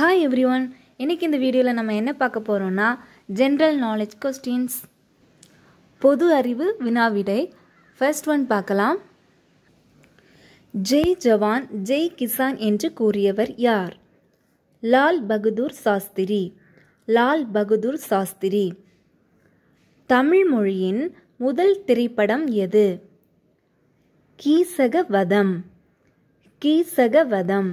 hi every one இன்றைக்கி இந்த வீடியோவில் நம்ம என்ன பார்க்க போகிறோம்னா ஜென்ரல் நாலேஜ் கொஸ்டின்ஸ் பொது அறிவு வினாவிடை ஃபர்ஸ்ட் ஒன் பார்க்கலாம் ஜெய் ஜவான் ஜெய் கிசான் என்று கூறியவர் யார் லால் பகதூர் சாஸ்திரி லால் பகதூர் சாஸ்திரி தமிழ் மொழியின் முதல் திரைப்படம் எது கீசக வதம் கீசக வதம்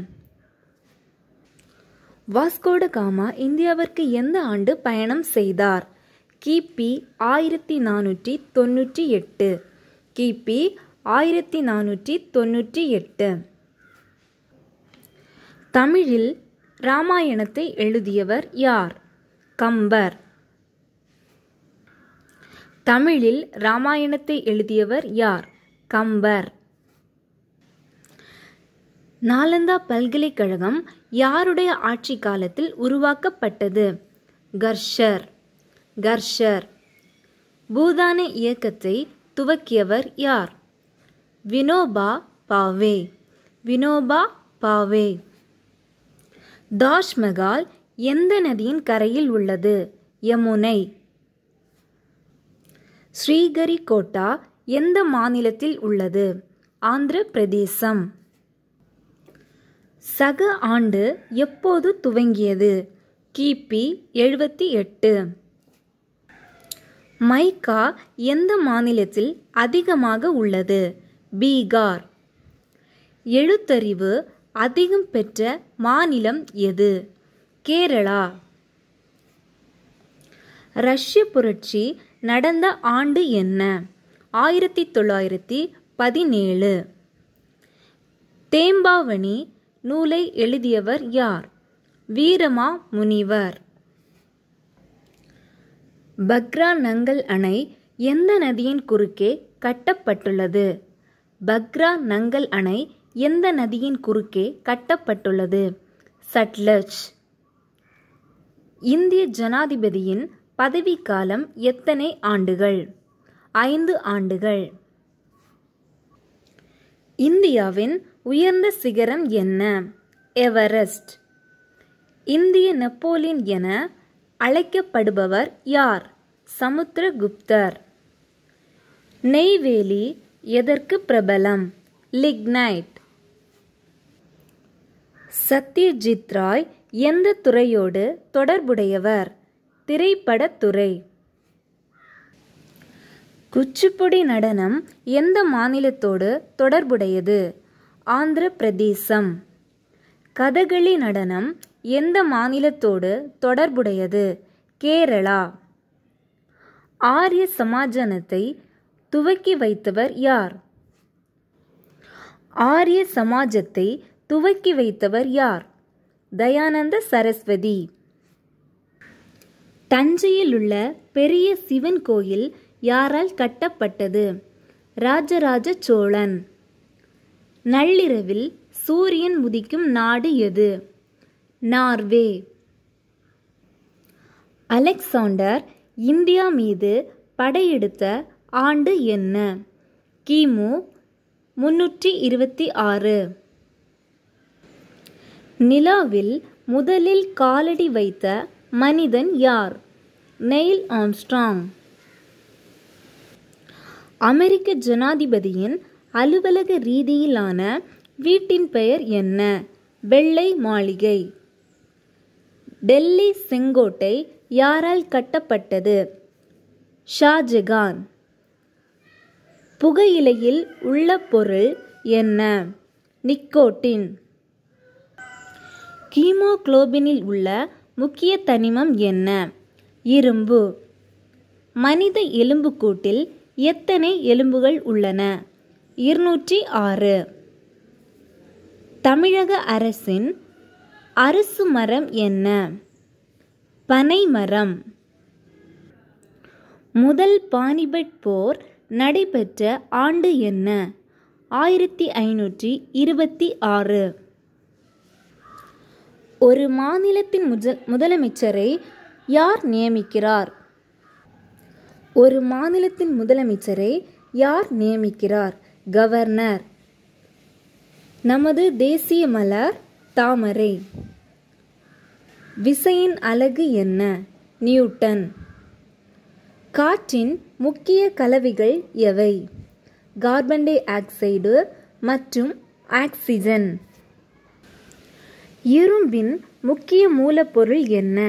வாஸ்கோட காமா இந்தியாவிற்கு எந்த ஆண்டு பயணம் செய்தார் கிபி ஆயிரத்தி நானூற்றி தொண்ணூற்றி எட்டு கிபி ஆயிரத்தி நானூற்றி தொண்ணூற்றி எட்டு தமிழில் ராமாயணத்தை எழுதியவர் யார் கம்பர் தமிழில் ராமாயணத்தை எழுதியவர் யார் கம்பர் நாலந்தா பல்கலைக்கழகம் யாருடைய ஆட்சி காலத்தில் உருவாக்கப்பட்டது கர்ஷர் கர்ஷர் பூதான இயக்கத்தை துவக்கியவர் யார் வினோபா பாவே வினோபா பாவே தாஜ்மஹால் எந்த நதியின் கரையில் உள்ளது யமுனை ஸ்ரீகரிகோட்டா எந்த மாநிலத்தில் உள்ளது ஆந்திர பிரதேசம் சக ஆண்டு எப்போது துவங்கியது கிபி எழுபத்தி எட்டு மைக்கா எந்த மாநிலத்தில் அதிகமாக உள்ளது பீகார் எழுத்தறிவு அதிகம் பெற்ற மாநிலம் எது கேரளா ரஷ்ய புரட்சி நடந்த ஆண்டு என்ன ஆயிரத்தி தொள்ளாயிரத்தி பதினேழு தேம்பாவணி நூலை எழுதியவர் யார் வீரமா முனிவர் பக்ரா நங்கல் அணை எந்த நதியின் குறுக்கே கட்டப்பட்டுள்ளது பக்ரா நங்கல் அணை எந்த நதியின் குறுக்கே கட்டப்பட்டுள்ளது சட்லஜ் இந்திய ஜனாதிபதியின் பதவிக்காலம் எத்தனை ஆண்டுகள் ஐந்து ஆண்டுகள் இந்தியாவின் உயர்ந்த சிகரம் என்ன எவரெஸ்ட் இந்திய நெப்போலியன் என அழைக்கப்படுபவர் யார் சமுத்திரகுப்தர் நெய்வேலி எதற்கு பிரபலம் லிக்னைட் சத்யஜித் ராய் எந்த துறையோடு தொடர்புடையவர் திரைப்படத்துறை குச்சிப்புடி நடனம் எந்த மாநிலத்தோடு தொடர்புடையது ஆந்திர பிரதேசம் கதகளி நடனம் எந்த மாநிலத்தோடு தொடர்புடையது கேரளா ஆரிய சமாஜனத்தை துவக்கி வைத்தவர் யார் ஆரிய சமாஜத்தை துவக்கி வைத்தவர் யார் தயானந்த சரஸ்வதி தஞ்சையில் உள்ள பெரிய சிவன் கோயில் யாரால் கட்டப்பட்டது ராஜராஜ சோழன் நள்ளிரவில் சூரியன் உதிக்கும் நாடு எது நார்வே அலெக்சாண்டர் இந்தியா மீது படையெடுத்த ஆண்டு என்ன கிமு முன்னூற்றி இருபத்தி ஆறு நிலாவில் முதலில் காலடி வைத்த மனிதன் யார் நெயில் ஆம்ஸ்ட்ராங் அமெரிக்க ஜனாதிபதியின் அலுவலக ரீதியிலான வீட்டின் பெயர் என்ன வெள்ளை மாளிகை டெல்லி செங்கோட்டை யாரால் கட்டப்பட்டது ஷாஜகான் புகையிலையில் உள்ள பொருள் என்ன நிக்கோட்டின் கீமோக்ளோபினில் உள்ள முக்கிய தனிமம் என்ன இரும்பு மனித எலும்புக்கூட்டில் எத்தனை எலும்புகள் உள்ளன இருநூற்றி ஆறு தமிழக அரசின் அரசு மரம் என்ன பனை மரம் முதல் பானிபட் போர் நடைபெற்ற ஆண்டு என்ன ஆயிரத்தி ஐநூற்றி இருபத்தி ஆறு ஒரு மாநிலத்தின் முதல் முதலமைச்சரை யார் நியமிக்கிறார் ஒரு மாநிலத்தின் முதலமைச்சரை யார் நியமிக்கிறார் கவர்னர் நமது தேசிய மலர் தாமரை விசையின் அலகு என்ன நியூட்டன் காற்றின் முக்கிய கலவைகள் எவை கார்பன் டை ஆக்சைடு மற்றும் ஆக்சிஜன் இரும்பின் முக்கிய மூலப்பொருள் என்ன